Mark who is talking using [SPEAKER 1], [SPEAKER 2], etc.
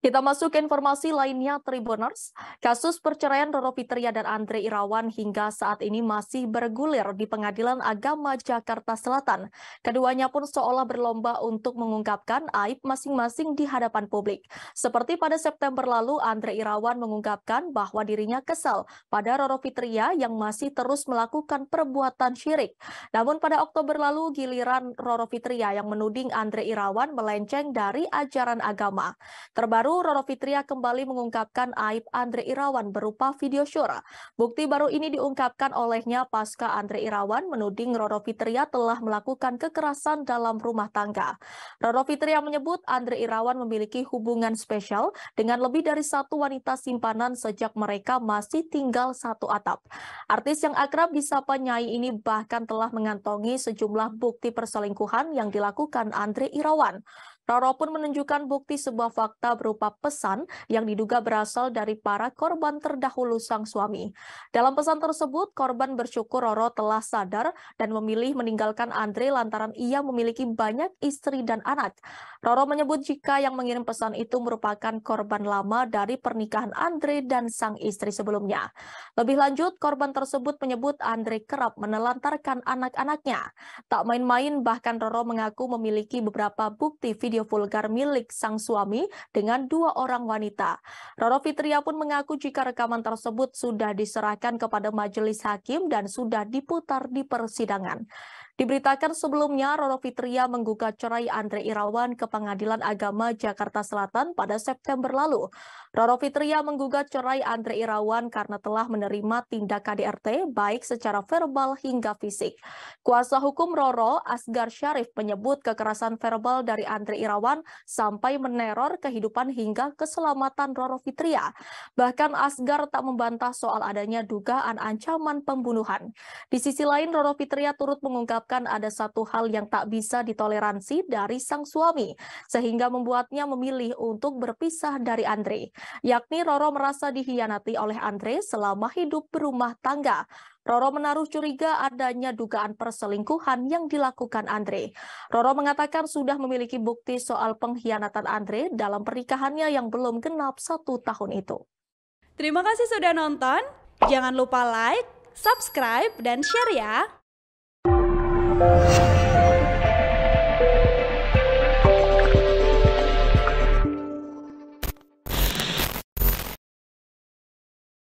[SPEAKER 1] Kita masuk ke informasi lainnya, Tribuners. Kasus perceraian Roro Fitria dan Andre Irawan hingga saat ini masih bergulir di Pengadilan Agama Jakarta Selatan. Keduanya pun seolah berlomba untuk mengungkapkan aib masing-masing di hadapan publik. Seperti pada September lalu, Andre Irawan mengungkapkan bahwa dirinya kesal pada Roro Fitria yang masih terus melakukan perbuatan syirik. Namun pada Oktober lalu, giliran Roro Fitria yang menuding Andre Irawan melenceng dari ajaran agama. Terbaru baru, Roro Fitria kembali mengungkapkan aib Andre Irawan berupa video syura. Bukti baru ini diungkapkan olehnya pasca Andre Irawan menuding Roro Fitria telah melakukan kekerasan dalam rumah tangga. Roro Fitria menyebut Andre Irawan memiliki hubungan spesial dengan lebih dari satu wanita simpanan sejak mereka masih tinggal satu atap. Artis yang akrab disapa Nyai ini bahkan telah mengantongi sejumlah bukti perselingkuhan yang dilakukan Andre Irawan. Roro pun menunjukkan bukti sebuah fakta berupa pesan yang diduga berasal dari para korban terdahulu sang suami. Dalam pesan tersebut, korban bersyukur Roro telah sadar dan memilih meninggalkan Andre lantaran ia memiliki banyak istri dan anak. Roro menyebut jika yang mengirim pesan itu merupakan korban lama dari pernikahan Andre dan sang istri sebelumnya. Lebih lanjut, korban tersebut menyebut Andre kerap menelantarkan anak-anaknya. Tak main-main, bahkan Roro mengaku memiliki beberapa bukti video video vulgar milik sang suami dengan dua orang wanita. Roro Fitria pun mengaku jika rekaman tersebut sudah diserahkan kepada majelis hakim dan sudah diputar di persidangan. Diberitakan sebelumnya, Roro Fitria menggugat cerai Andre Irawan ke Pengadilan Agama Jakarta Selatan pada September lalu. Roro Fitria menggugat cerai Andre Irawan karena telah menerima tindak KDRT baik secara verbal hingga fisik. Kuasa hukum Roro, Asgar Syarif, menyebut kekerasan verbal dari Andre Irawan Irawan sampai meneror kehidupan hingga keselamatan Roro Fitria. Bahkan Asgar tak membantah soal adanya dugaan ancaman pembunuhan. Di sisi lain, Roro Fitria turut mengungkapkan ada satu hal yang tak bisa ditoleransi dari sang suami, sehingga membuatnya memilih untuk berpisah dari Andre. Yakni Roro merasa dihianati oleh Andre selama hidup berumah tangga. Roro menaruh curiga adanya dugaan perselingkuhan yang dilakukan Andre. Roro mengatakan sudah memiliki bukti soal pengkhianatan Andre dalam pernikahannya yang belum genap satu tahun itu. Terima kasih sudah nonton. Jangan lupa like, subscribe, dan share ya.